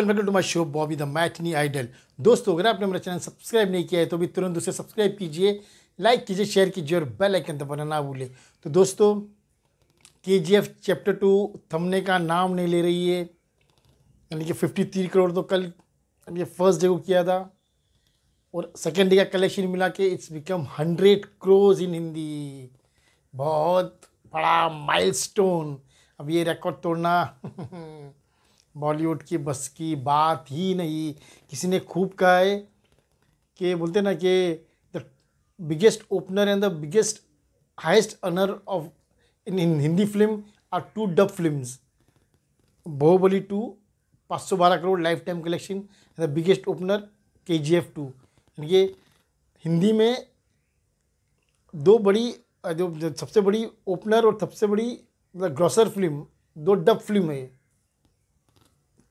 Everyone welcome to my show बॉबी द मैथनी आइडल दोस्तों अगर आपने मेरा चैनल सब्सक्राइब नहीं किया है तो भी तुरंत उसे सब्सक्राइब कीजिए लाइक कीजिए शेयर कीजिए और बेल आइकन दबाना ना भूले तो दोस्तों के चैप्टर टू थमने का नाम नहीं ले रही है यानी कि फिफ्टी थ्री करोड़ तो कल ये फर्स्ट डे को किया था और सेकेंड डे का कलेक्शन मिला के it's become hundred crores in Hindi बहुत बड़ा माइलस्टोन अब ये रिकॉर्ड तोड़ना बॉलीवुड की बस की बात ही नहीं किसी ने खूब कहा है कि बोलते ना कि the biggest opener and the biggest highest earner of in Hindi film are two dub film Baahubali two पाँच सौ बारह crore lifetime collection the biggest opener K G F to यानी कि हिंदी में दो बड़ी जो सबसे बड़ी ओपनर और सबसे बड़ी ग्रॉसर फिल्म दो डब फिल्म है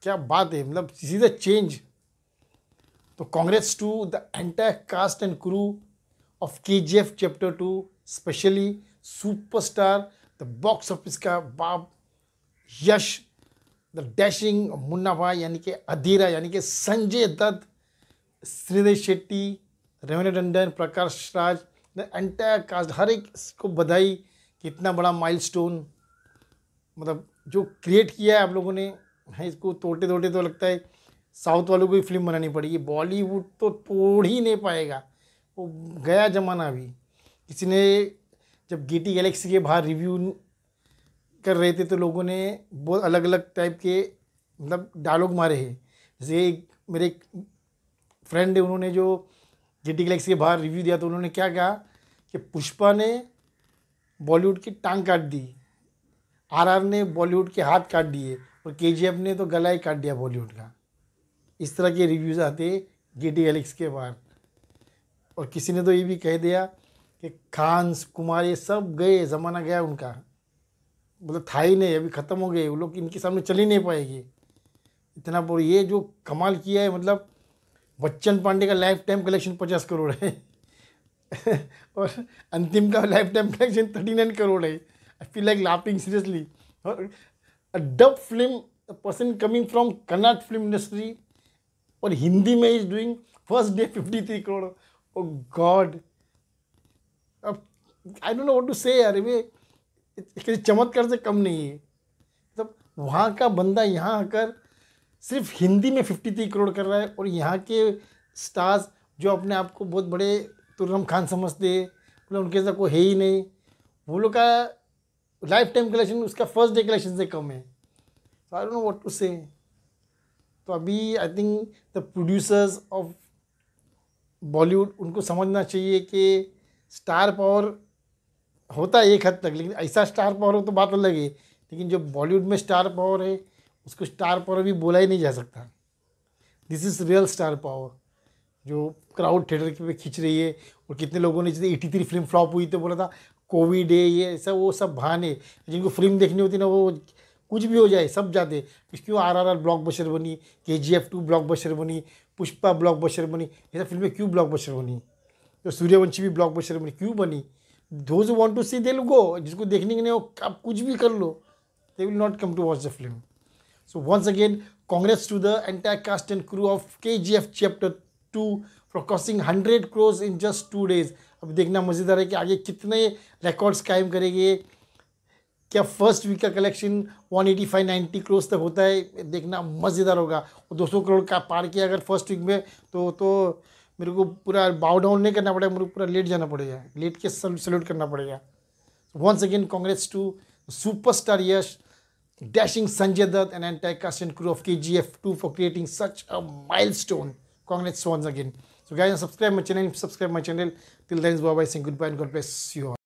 क्या बात है मतलब दिस इज अ चेंज तो congrats to the entire cast and crew of K G F chapter two specially superstar the box office का बाप यश द डैशिंग मुन्ना भाई यानी कि अधीरा यानी कि Sanjay Dutt Shridev Shetty Raveena Tandon Prakash Raj the entire cast हर एक को बधाई कि इतना बड़ा माइलस्टोन मतलब जो क्रिएट किया है आप लोगों ने है इसको तोड़ते तोड़ते तो लगता है साउथ वालों को भी फिल्म बनानी पड़ेगी बॉलीवुड तो तोड़ ही नहीं पाएगा वो गया ज़माना अभी किसी ने जब गीटी गैलेक्सी के बाहर रिव्यू कर रहे थे तो लोगों ने बहुत अलग अलग टाइप के मतलब डायलॉग मारे हैं जैसे एक मेरे एक फ्रेंड है उन्होंने जो गेटी गैलेक्सी के बाहर रिव्यू दिया तो उन्होंने क्या कहा कि पुष्पा ने बॉलीवुड की टांग काट दी आरआर ने बॉलीवुड के हाथ काट दिए और के ने तो गला ही काट दिया बॉलीवुड का इस तरह के रिव्यूज़ आते डी एलेक्स के बाद और किसी ने तो ये भी कह दिया कि खान कुमार ये सब गए ज़माना गया उनका मतलब था ही नहीं अभी ख़त्म हो गए वो लोग इनके सामने चल ही नहीं पाएगी इतना बोल ये जो कमाल किया है मतलब बच्चन पांडे का लाइफ टाइम कलेक्शन पचास करोड़ है और अंतिम का lifetime collection thirty nine crore है I feel like laughing seriously और a dub film a person coming from Kannada film industry और हिंदी में is doing first day fifty three crore oh God अब I don't know what to say यार वे किसी चमत्कार से कम नहीं है मतलब वहाँ का बंदा यहाँ आकर सिर्फ हिंदी में फिफ्टी थ्री करोड़ कर रहा है और यहाँ के स्टार्स जो अपने आप को बहुत बड़े तुर्रम खान समझते हैं मतलब उनके ऐसा कोई है ही नहीं वो लोग का लाइफ टाइम कलेक्शन उसका फर्स्ट डे कलेक्शन से कम है so I don't know what to say तो अभी I think the producers of Bollywood उनको समझना चाहिए कि स्टार पावर होता है एक हद तक लेकिन ऐसा स्टार पावर हो तो बात अलग है लेकिन जो बॉलीवुड में स्टार पावर है उसको स्टार पावर भी बोला ही नहीं जा सकता this is real star power जो क्राउड थिएटर पे खींच रही है और कितने लोगों ने जैसे एटी थ्री फिल्म फ्लॉप हुई तो बोला था कोविड है ये ऐसा वो सब बहाने जिनको फिल्म देखनी होती ना वो कुछ भी हो जाए सब जाते क्यों R R R blockbuster बनी K G F two blockbuster बनी पुष्पा ब्लॉक बशर बनी ये सब फिल्में क्यों ब्लॉक बशर बनी तो सूर्यवंशी भी ब्लॉक बशर बनी क्यों बनी those want to see they go जिसको देखने के हो आप कुछ भी कर लो they will not come to watch the film so once again congrats to the entire cast and crew of K G F chapter two for crossing hundred crores in just two days अब देखना मज़ेदार है कि आगे कितने records कायम करेंगे क्या फर्स्ट वीक का कलेक्शन 185 90 क्रोज तक होता है देखना मज़ेदार होगा और सौ करोड़ का पार किया अगर फर्स्ट वीक में तो तो मेरे को पूरा बाव डाउन नहीं करना पड़ेगा मेरे को पूरा लेट जाना पड़ेगा लेट के सल्यूट करना पड़ेगा once again congrats to Yash dashing superstar and and Sanjay and crew of K G F two for creating such a milestone Congrats once again. So guys, subscribe my channel. Subscribe my channel. Till then, bye bye. Saying goodbye and God bless you all.